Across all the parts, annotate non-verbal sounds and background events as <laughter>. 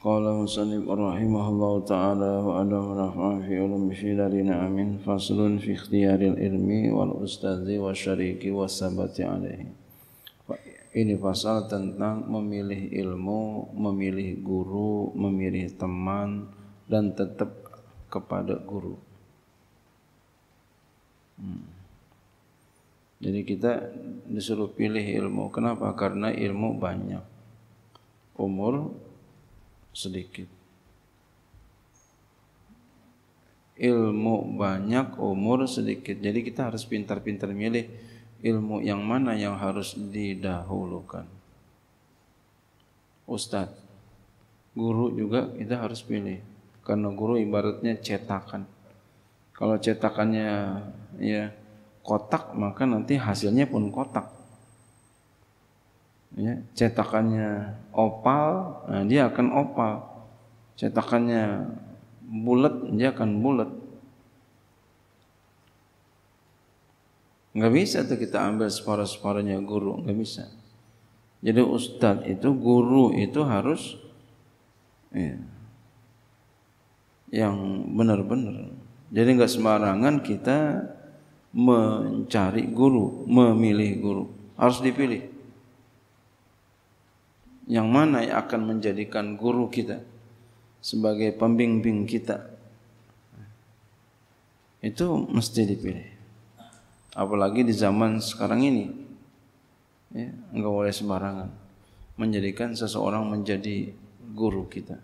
قال مسلم رحمه الله تعالى وأدم رفع في علم شيلرين أمين فصل في اختيار العلم والأستاذ والشريك والثبت عليه Ini pasal tentang memilih ilmu, memilih guru, memilih teman, dan tetap kepada guru. Hmm. Jadi kita disuruh pilih ilmu. Kenapa? Karena ilmu banyak. Umur sedikit. Ilmu banyak, umur sedikit. Jadi kita harus pintar-pintar milih ilmu yang mana yang harus didahulukan. Ustadz, guru juga kita harus pilih. Karena guru ibaratnya cetakan. Kalau cetakannya ya kotak, maka nanti hasilnya pun kotak ya, cetakannya opal, nah dia akan opal. Cetakannya bulat, dia akan bulat. Nggak bisa tuh kita ambil separa-separanya guru, nggak bisa. Jadi ustadz itu, guru itu harus ya, yang benar-benar. Jadi nggak sembarangan kita mencari guru, memilih guru. Harus dipilih. yang mana yang akan menjadikan guru kita sebagai pembimbing kita itu mesti dipilih apalagi di zaman sekarang ini ya, enggak boleh sembarangan menjadikan seseorang menjadi guru kita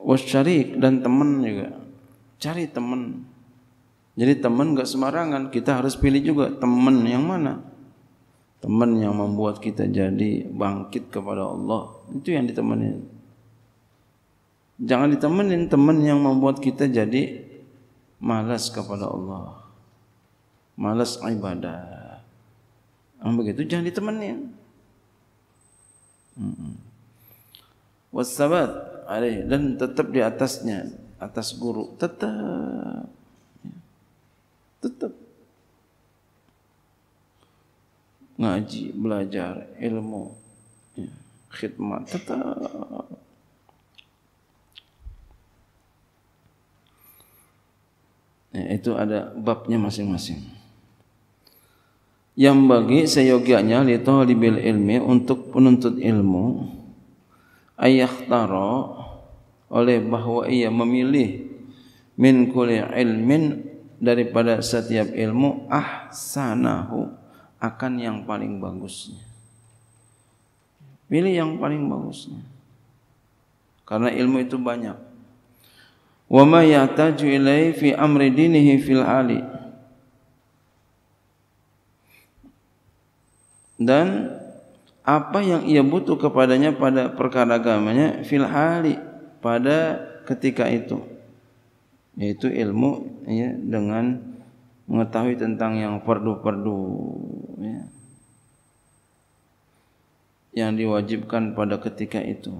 wasyarik dan teman juga cari teman. Jadi teman enggak sembarangan, kita harus pilih juga teman yang mana? Teman yang membuat kita jadi bangkit kepada Allah. Itu yang ditemenin. Jangan ditemenin teman yang membuat kita jadi malas kepada Allah. Malas ibadah. Yang begitu jangan ditemenin. Hmm. Wasabat alaih dan tetap di atasnya atas guru tetap ya. tetap ngaji belajar ilmu ya. khidmat tetap Ya, itu ada babnya masing-masing. Yang bagi seyogianya lito libil ilmi untuk penuntut ilmu ayah taro oleh bahwa ia memilih min kulli ilmin daripada setiap ilmu ahsanahu akan yang paling bagusnya. Pilih yang paling bagusnya. Karena ilmu itu banyak. Wa ma yataju ilai fi amri dinihi fil ali. Dan apa yang ia butuh kepadanya pada perkara agamanya fil ali pada ketika itu yaitu ilmu ya, dengan mengetahui tentang yang perdu-perdu ya, yang diwajibkan pada ketika itu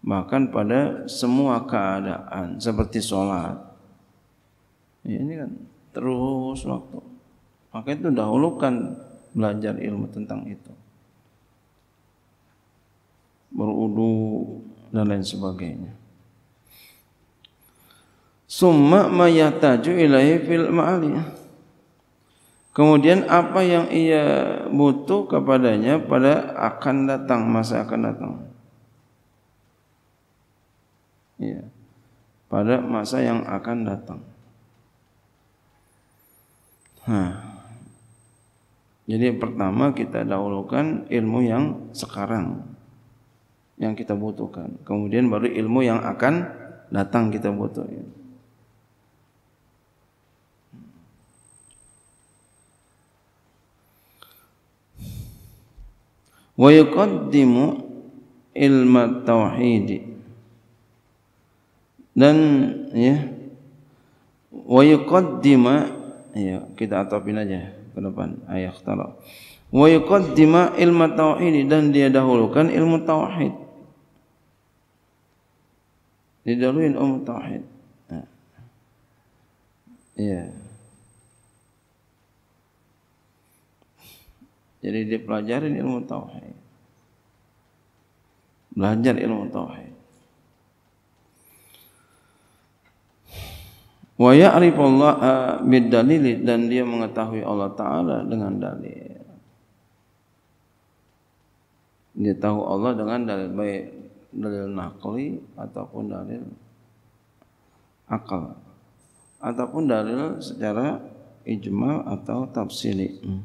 bahkan pada semua keadaan seperti sholat ya, ini kan terus waktu maka itu dahulukan belajar ilmu tentang itu berudu dan lain sebagainya. Summa mayataju ilahi fil ma'ali. Kemudian apa yang ia butuh kepadanya pada akan datang, masa akan datang. Ya. Pada masa yang akan datang. Hah. Jadi pertama kita dahulukan ilmu yang Sekarang yang kita butuhkan. Kemudian baru ilmu yang akan datang kita butuhkan. Ya. Wa yuqaddimu ilma tauhid. Dan ya. Wa yuqaddima ya, kita atapin aja ke depan ayat tara. Wa yuqaddima ilma tauhid dan dia dahulukan ilmu tauhid didaluin umat tauhid. Ha. Ya. Jadi dipelajarin ilmu tauhid. Belajar ilmu tauhid. Wa ya'rifu Allah eh, bid dalil dan dia mengetahui Allah taala dengan dalil. Dia tahu Allah dengan dalil baik dalil nakli ataupun dalil akal ataupun dalil secara ijma atau tafsili. Hmm.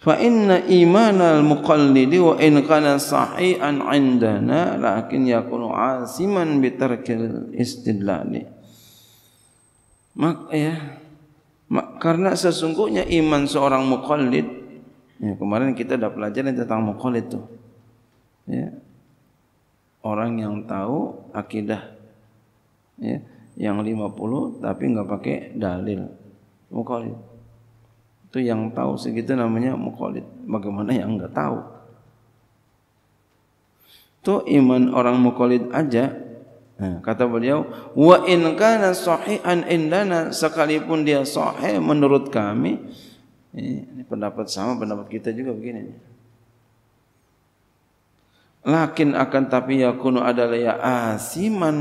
Fa inna iman al muqallid wa in kana sahihan indana lakin yakunu asiman bi tarkil istidlal. Mak ya. Mak, karena sesungguhnya iman seorang muqallid ya, kemarin kita dah pelajaran tentang muqallid tu. Ya, orang yang tahu akidah ya, yang puluh, tapi enggak pakai dalil mukhalid itu yang tahu segitu namanya mukhalid bagaimana yang enggak tahu itu iman orang mukhalid aja nah, kata beliau wa in kana sahihan indana sekalipun dia sahih menurut kami ini pendapat sama pendapat kita juga begini Lakin akan tapi yakunu adalah ya asiman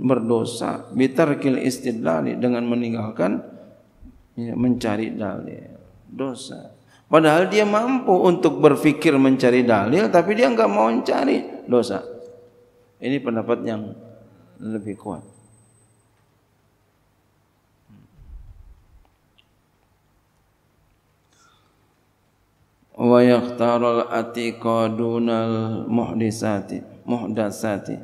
berdosa bitarkil istidlali dengan meninggalkan ya, mencari dalil dosa. Padahal dia mampu untuk berfikir mencari dalil tapi dia enggak mau mencari dosa. Ini pendapat yang lebih kuat. wa yakhtarul atiqa dunal muhdisati muhdasati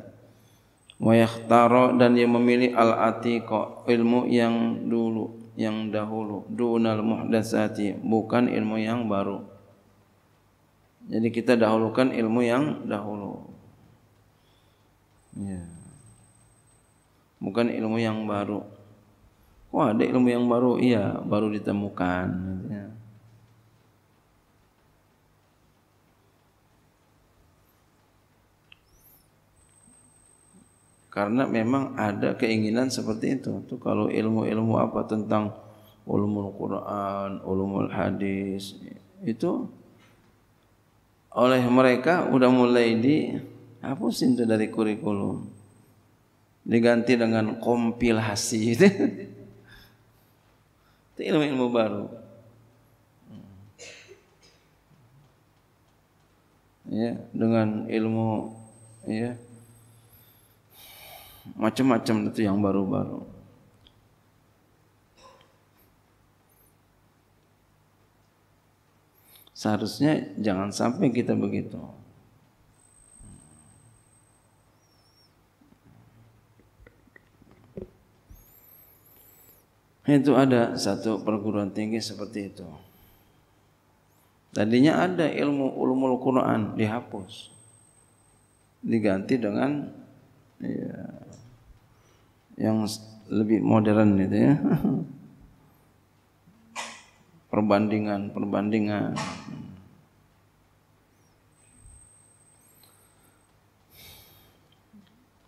wa yakhtaru dan yang memilih al atiqa ilmu yang dulu yang dahulu dunal muhdasati bukan ilmu yang baru jadi kita dahulukan ilmu yang dahulu ya bukan ilmu yang baru Wah, ada ilmu yang baru, iya, baru ditemukan. karena memang ada keinginan seperti itu. Tuh kalau ilmu-ilmu apa tentang ulumul Quran, ulumul hadis itu oleh mereka sudah mulai dihapusin itu dari kurikulum. Diganti dengan kompilasi itu. <laughs> itu ilmu-ilmu baru. Hmm. Ya, dengan ilmu ya, macam-macam itu yang baru-baru. Seharusnya jangan sampai kita begitu. Itu ada satu perguruan tinggi seperti itu. Tadinya ada ilmu ulumul Quran dihapus, diganti dengan ya, yang lebih modern itu ya. <laughs> Perbandingan, perbandingan.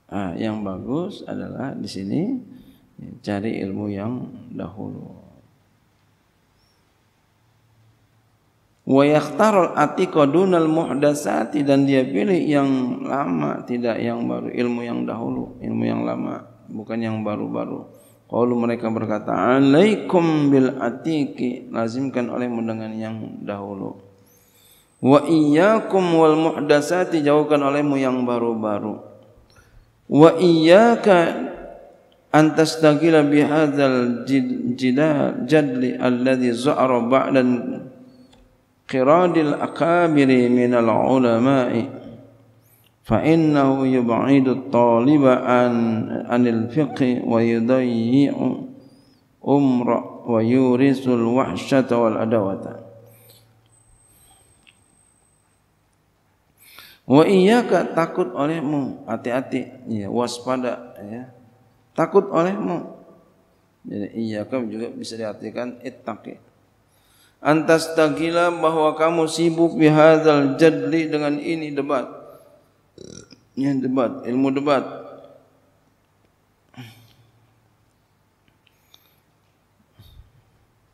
Ah, yang bagus adalah di sini cari ilmu yang dahulu. Wayaktarul ati kodunal muhdasati dan dia pilih yang lama tidak yang baru ilmu yang dahulu ilmu yang lama bukan yang baru-baru. Kalau mereka berkata, alaikum bil atiki, lazimkan oleh dengan yang dahulu. Wa iya iyyakum wal muhdatsati jauhkan olehmu yang baru-baru. Wa iya ka antas antastagila bihadzal jidal jadli alladhi za'ara ba'dan qiradil akabiri minal ulama'i فإنه يبعد الطالب عن عن الفقه ويضيع أمر ويورث الوحشة والعداوة Wa iyyaka takut olehmu hati-hati ya waspada ya takut olehmu jadi iyyaka juga bisa diartikan ittaqi antas tagila bahwa kamu sibuk bi hadzal jadli dengan ini debat Ya debat, ilmu debat.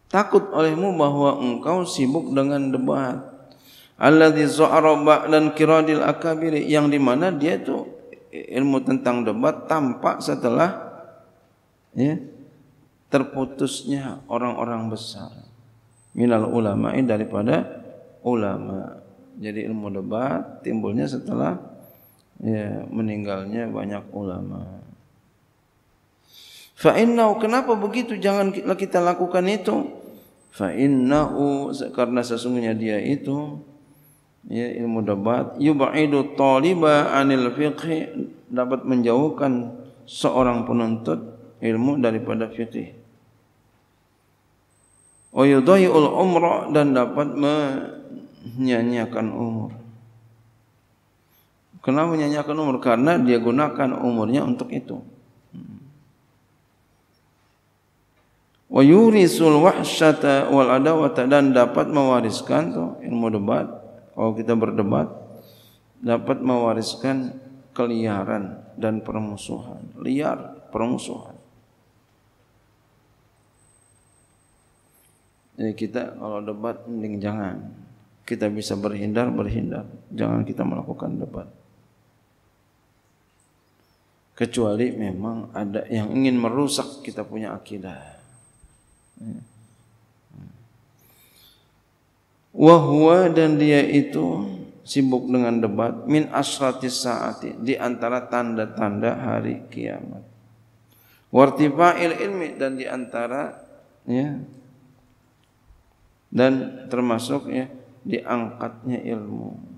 Takut olehmu bahwa engkau sibuk dengan debat. Allah di za'raba dan kiradil Akabir yang di mana dia itu ilmu tentang debat tampak setelah ya terputusnya orang-orang besar minal ulama daripada ulama jadi ilmu debat timbulnya setelah ya, meninggalnya banyak ulama. Fa innau kenapa begitu jangan lah kita lakukan itu? Fa innau karena sesungguhnya dia itu ya ilmu debat yubaidu taliba anil fiqh dapat menjauhkan seorang penuntut ilmu daripada fiqh. Wa yudai'ul dan dapat menyanyiakan umur. Kenapa menyanyiakan umur? Karena dia gunakan umurnya untuk itu. Wa yurisul wahsyata wal adawata dan dapat mewariskan tuh ilmu debat. Kalau kita berdebat dapat mewariskan keliaran dan permusuhan. Liar permusuhan. Jadi kita kalau debat mending jangan. Kita bisa berhindar, berhindar. Jangan kita melakukan debat kecuali memang ada yang ingin merusak kita punya akidah. Wahwa dan dia itu sibuk dengan debat min asrati saati di antara tanda-tanda hari kiamat. Wartifail ilmi dan di antara ya dan termasuk ya diangkatnya ilmu.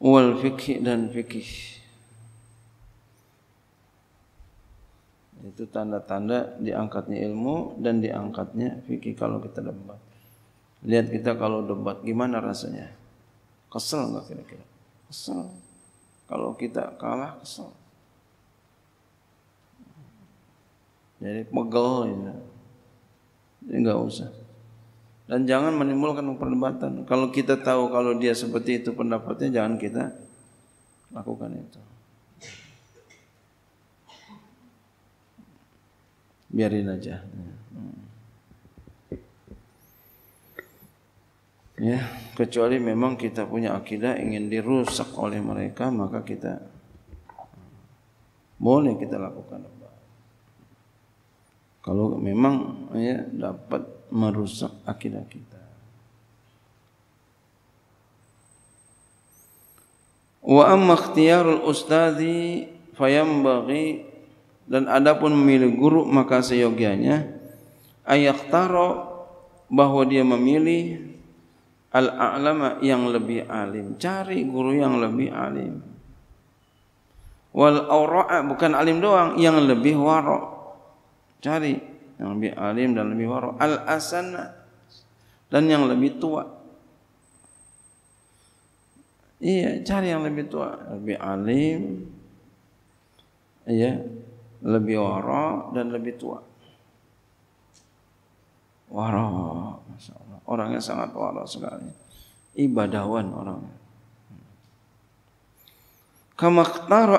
wal fikih dan fikih. Itu tanda-tanda diangkatnya ilmu dan diangkatnya fikih kalau kita debat. Lihat kita kalau debat gimana rasanya? Kesel enggak kira-kira? Kesel. Kalau kita kalah kesel. Jadi pegel ya. Jadi enggak usah dan jangan menimbulkan perdebatan. Kalau kita tahu kalau dia seperti itu pendapatnya, jangan kita lakukan itu. Biarin aja. Ya, kecuali memang kita punya akidah ingin dirusak oleh mereka, maka kita boleh kita lakukan. Kalau memang ya, dapat merusak akidah kita. Wa amma ikhtiyarul ustadzi fayambaghi dan adapun memilih guru maka seyogianya ayakhtaro bahwa dia memilih al-a'lama yang lebih alim cari guru yang lebih alim wal aura bukan alim doang yang lebih wara cari yang lebih alim dan lebih waroh, al asana dan yang lebih tua iya cari yang lebih tua lebih alim iya lebih waroh dan lebih tua Waroh, masyaallah orangnya sangat waroh sekali ibadawan orangnya kama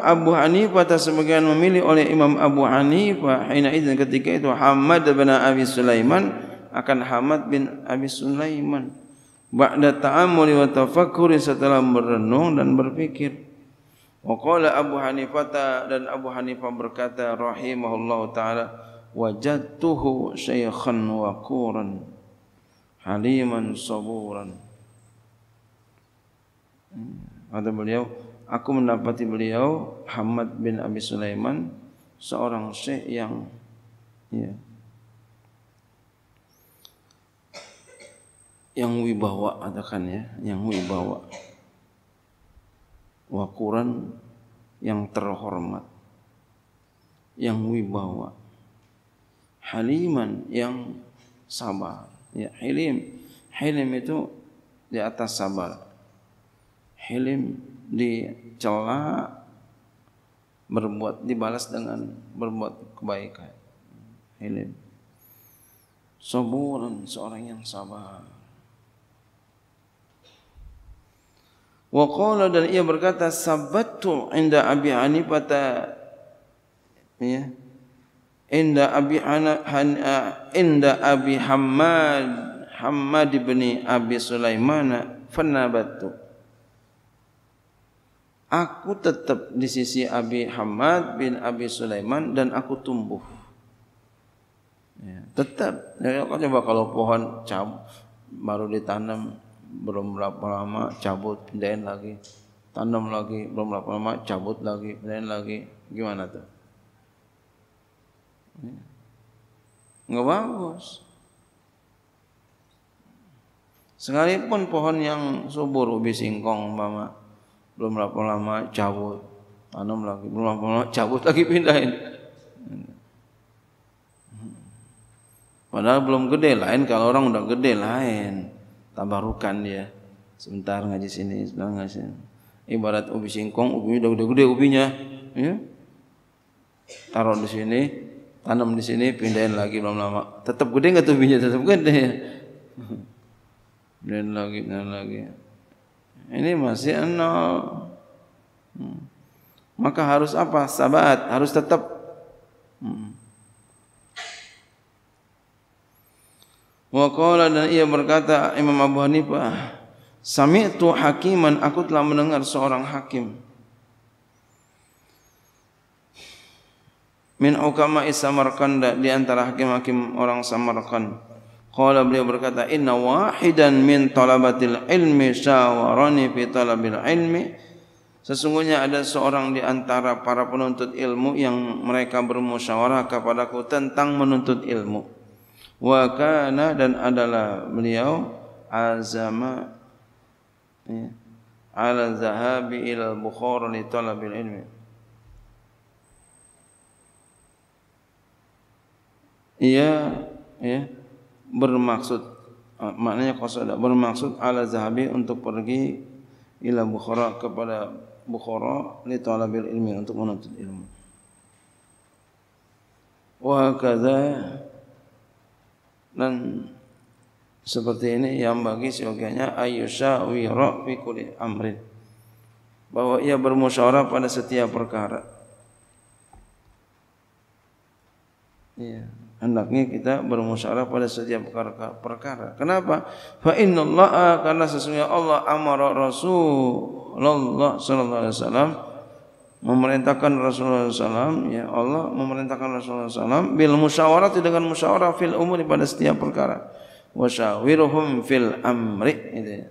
Abu Hanifah sebagian memilih oleh Imam Abu Hanifah hina idzin ketika itu Hamad bin Abi Sulaiman akan Hamad bin Abi Sulaiman ba'da ta'ammul wa tafakkur setelah merenung dan berpikir wa qala Abu Hanifah dan Abu Hanifah berkata Rahimahullah taala wajadtuhu shaykhan wa quran haliman saburan hmm, Ada beliau aku mendapati beliau Muhammad bin Abi Sulaiman seorang syekh yang ya, yang wibawa katakan ya yang wibawa wakuran yang terhormat yang wibawa haliman yang sabar ya halim halim itu di atas sabar halim dicela berbuat dibalas dengan berbuat kebaikan. Ini Soburan seorang yang sabar. Wa qala dan ia berkata sabattu inda Abi Hanifah ya. Inda Abi Han inda Abi Hamad Hamad ibni Abi Sulaiman fanabattu aku tetap di sisi Abi Hamad bin Abi Sulaiman dan aku tumbuh. Ya. Tetap. Ya, kalau coba kalau pohon cabut, baru ditanam belum berapa lama cabut pindahin lagi tanam lagi belum berapa lama cabut lagi pindahin lagi gimana tuh ya. nggak bagus sekalipun pohon yang subur ubi singkong mama belum lama-lama cabut anom lagi belum lama-lama cabut lagi pindahin padahal belum gede lain kalau orang udah gede lain tambah rukan dia sebentar ngaji sini sebentar ngaji sini ibarat ubi singkong ubinya udah gede, -gede ubinya ya. taruh di sini tanam di sini pindahin lagi belum lama tetap gede nggak tuh ubinya tetap gede pindahin lagi pindahin lagi ini masih nol. Hmm. Maka harus apa? Sabat, harus tetap. Hmm. Wa qala dan ia berkata Imam Abu Hanifah, "Sami'tu hakiman, aku telah mendengar seorang hakim." Min ukama Samarkand di antara hakim-hakim orang Samarkand. Kalau beliau berkata inna wahidan min talabatil ilmi sawarani fi talabil ilmi Sesungguhnya ada seorang di antara para penuntut ilmu yang mereka bermusyawarah kepadaku tentang menuntut ilmu. Wa kana dan adalah beliau azama ya, ala zahabi ila al-Bukhara li talabil ilmi. Ia ya, bermaksud eh, maknanya qasada bermaksud ala zahabi untuk pergi ila bukhara kepada bukhara li talabil ilmi untuk menuntut ilmu wa kadza dan seperti ini yang bagi seogianya ayyusha wi fi kulli amrin bahwa ia bermusyawarah pada setiap perkara Yeah hendaknya kita bermusyawarah pada setiap perkara. Kenapa? Fa innallaha karena sesungguhnya Allah amara Rasulullah sallallahu alaihi wasallam memerintahkan Rasulullah SAW, ya Allah memerintahkan Rasulullah SAW bil musyawarah dengan musyawarah fil umur pada setiap perkara wasyawiruhum fil amri itu ya.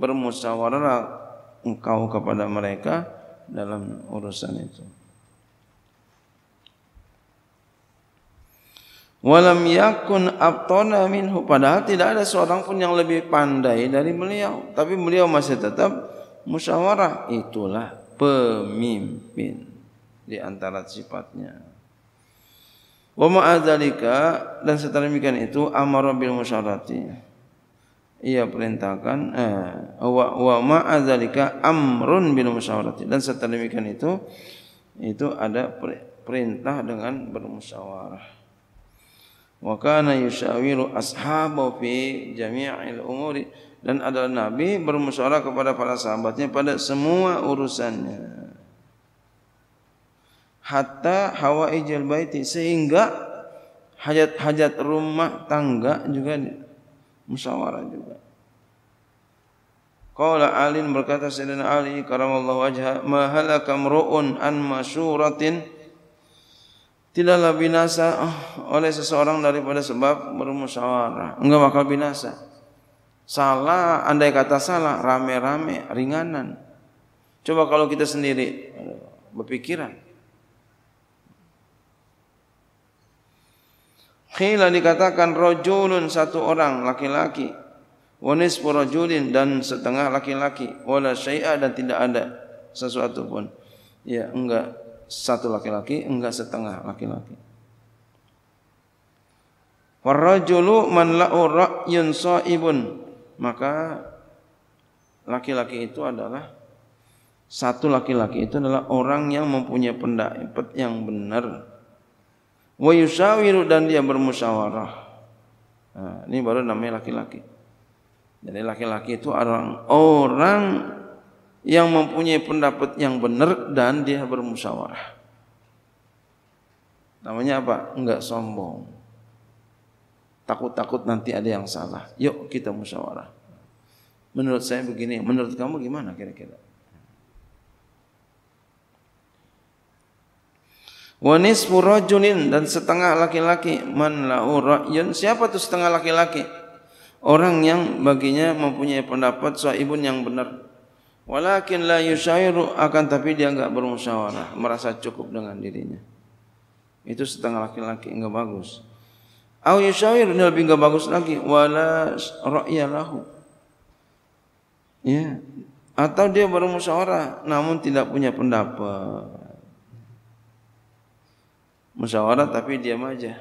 bermusyawarah engkau kepada mereka dalam urusan itu Walam yakun abtona minhu Padahal tidak ada seorang pun yang lebih pandai dari beliau Tapi beliau masih tetap musyawarah Itulah pemimpin Di antara sifatnya Wa ma'adhalika Dan setelah demikian itu Amara bil musyawarati. Ia perintahkan eh, Wa, ma'adhalika amrun bil musyawarati Dan setelah demikian itu Itu ada perintah dengan bermusyawarah wa kana yushawiru ashabahu fi jami'il umuri dan adalah nabi bermusyawarah kepada para sahabatnya pada semua urusannya hatta hawaijil baiti sehingga hajat-hajat rumah tangga juga musyawarah juga Qala Alin berkata Sayyidina Ali karamallahu wajha mahalaka mru'un an masyuratin tidaklah binasa ah, oleh seseorang daripada sebab bermusyawarah. Enggak bakal binasa. Salah, andai kata salah, rame-rame, ringanan. Coba kalau kita sendiri berpikiran. Khila dikatakan rojulun satu orang laki-laki. Wanis porojulin dan setengah laki-laki. Wala syai'ah dan tidak ada sesuatu pun. Ya, enggak satu laki-laki, enggak setengah laki-laki. Warrajulu man la'u ra'yun sa'ibun. Maka laki-laki itu adalah satu laki-laki itu adalah orang yang mempunyai pendapat yang benar. Wajusawiru dan dia bermusyawarah. Nah, ini baru namanya laki-laki. Jadi laki-laki itu orang orang yang mempunyai pendapat yang benar dan dia bermusyawarah. Namanya apa? Enggak sombong. Takut-takut nanti ada yang salah. Yuk kita musyawarah. Menurut saya begini, menurut kamu gimana kira-kira? Wa nisfu rajulin dan setengah laki-laki man la'u ra'yun. Siapa tuh setengah laki-laki? Orang yang baginya mempunyai pendapat sahibun yang benar. Walakin la yusyairu akan tapi dia enggak bermusyawarah, merasa cukup dengan dirinya. Itu setengah laki-laki enggak bagus. Au yusyair ini lebih enggak bagus lagi wala ra'ya lahu. Ya, atau dia bermusyawarah namun tidak punya pendapat. Musyawarah tapi diam aja.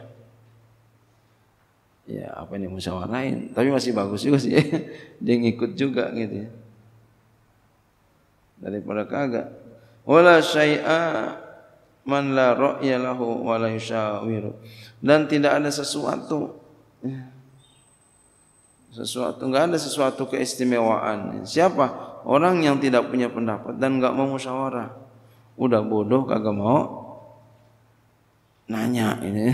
Ya, apa ini musyawarahin? Tapi masih bagus juga sih. <laughs> Dia ngikut juga gitu ya daripada kagak wala syai'a man la ra'ya lahu wa la yusawiru dan tidak ada sesuatu ya. sesuatu enggak ada sesuatu keistimewaan siapa orang yang tidak punya pendapat dan enggak mau musyawarah udah bodoh kagak mau nanya ini <laughs>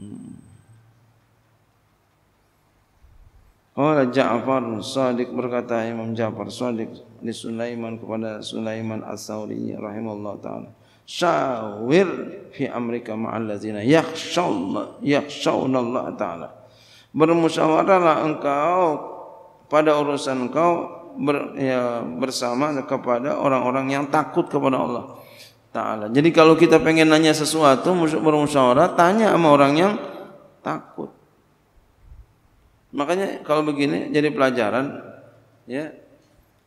hmm. Qala Ja'far Sadiq berkata Imam Ja'far Sadiq li Sulaiman kepada Sulaiman As-Sauri rahimallahu taala. Syawir fi amrika ma'al ya yakhshawna Allah taala. Bermusyawarahlah engkau pada urusan engkau ber, ya, bersama kepada orang-orang yang takut kepada Allah taala. Jadi kalau kita pengen nanya sesuatu bermusyawarah tanya sama orang yang takut. Makanya kalau begini jadi pelajaran ya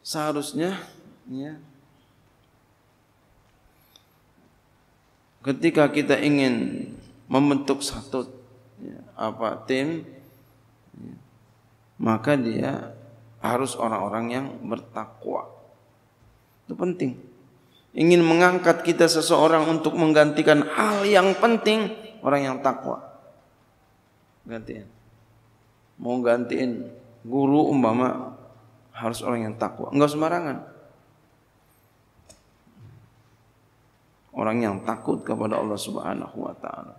seharusnya ya ketika kita ingin membentuk satu ya, apa tim ya, maka dia harus orang-orang yang bertakwa. Itu penting. Ingin mengangkat kita seseorang untuk menggantikan hal yang penting orang yang takwa. Gantian. mau gantiin guru umpama harus orang yang takwa enggak sembarangan orang yang takut kepada Allah Subhanahu wa taala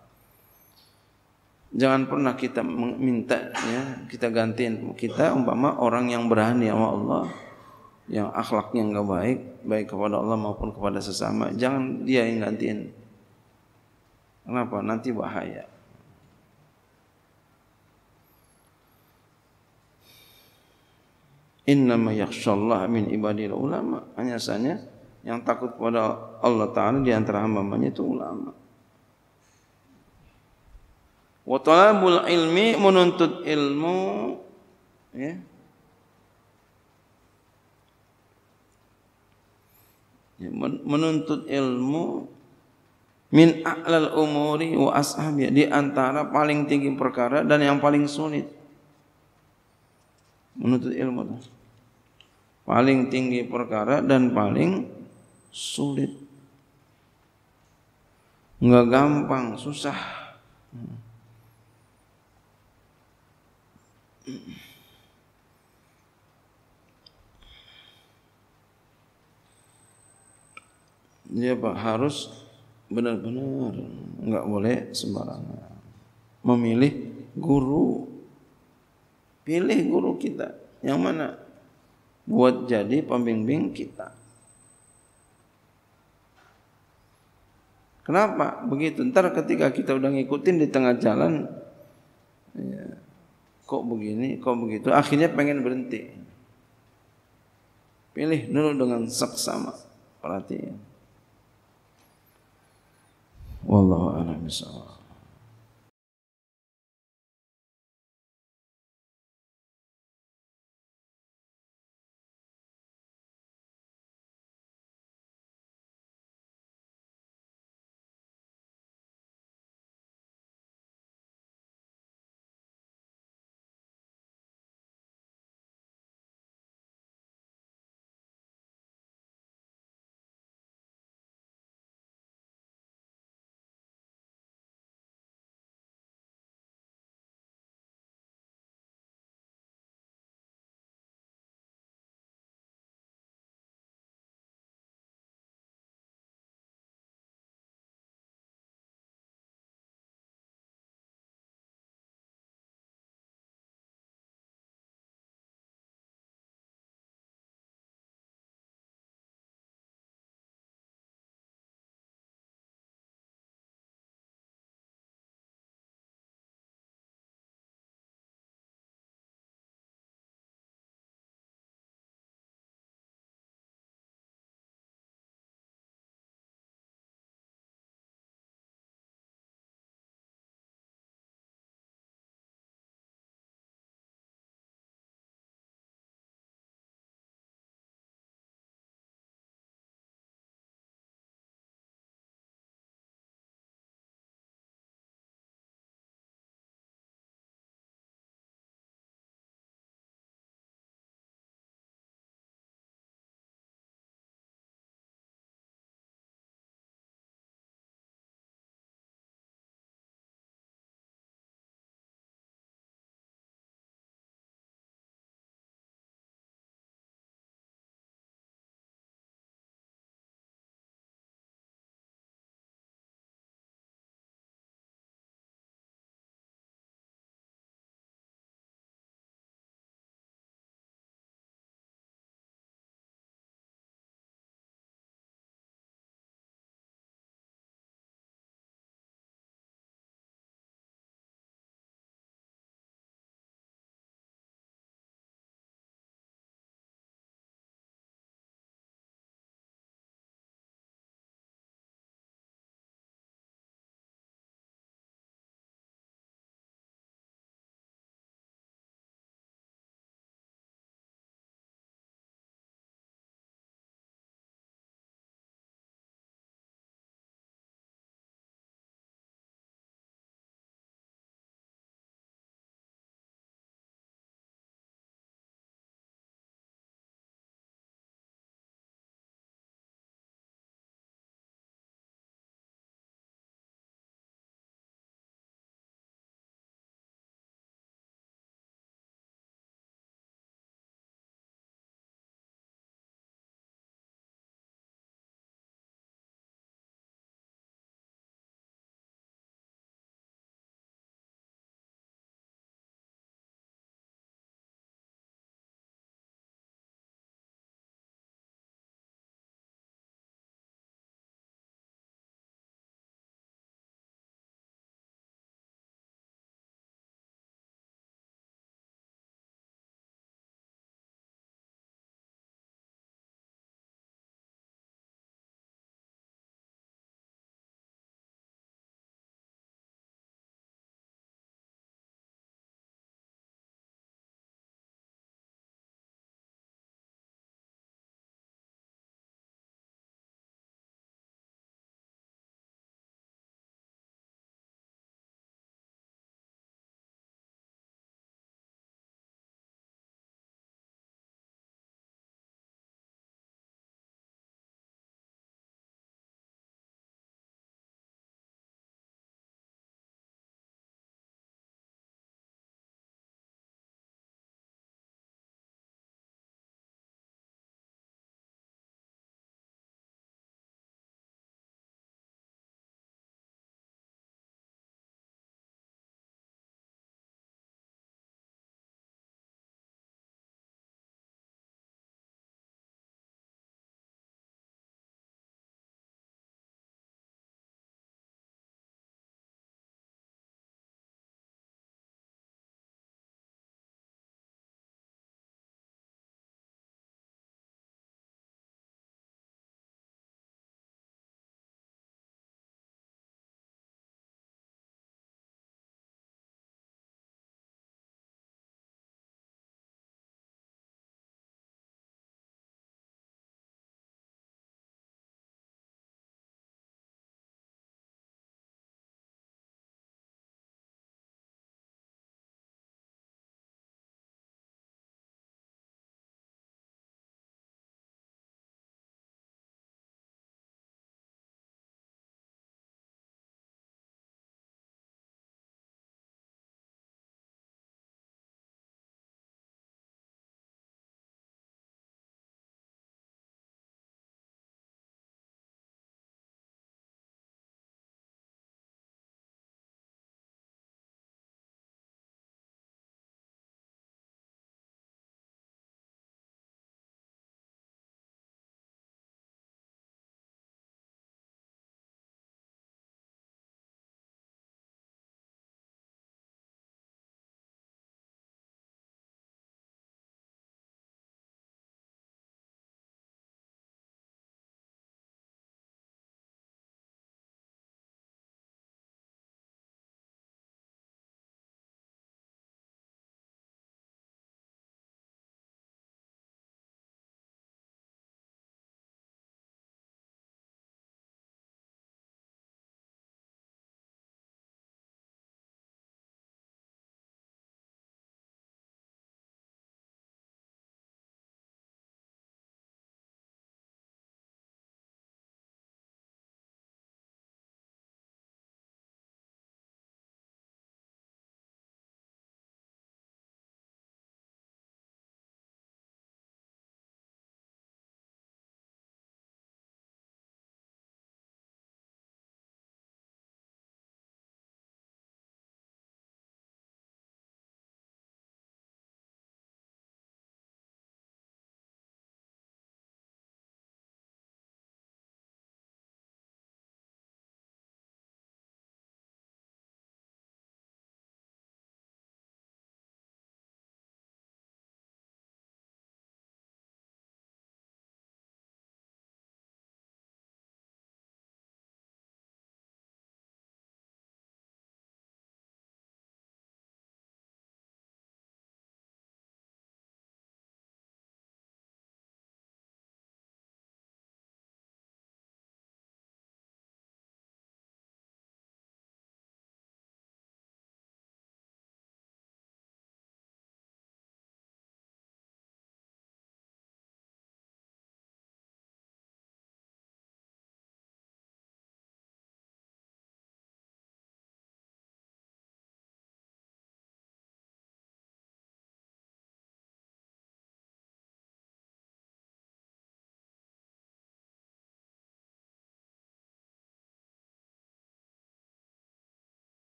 jangan pernah kita minta ya kita gantiin kita umpama orang yang berani sama Allah yang akhlaknya enggak baik baik kepada Allah maupun kepada sesama jangan dia yang gantiin kenapa nanti bahaya innama yakhshallah min ibadil ulama hanya saja yang takut kepada Allah taala di antara hamba-hambanya itu ulama wa talabul ilmi menuntut ilmu ya, ya menuntut ilmu min a'lal umuri wa ashabi di antara paling tinggi perkara dan yang paling sulit menuntut ilmu tuh paling tinggi perkara dan paling sulit. Enggak gampang, susah. Dia Pak harus benar-benar nggak boleh sembarangan. Memilih guru, pilih guru kita yang mana buat jadi pembimbing kita. Kenapa begitu? Ntar ketika kita udah ngikutin di tengah jalan, ya, kok begini, kok begitu, akhirnya pengen berhenti. Pilih dulu dengan seksama perhatian. Wallahu a'lam bishawab.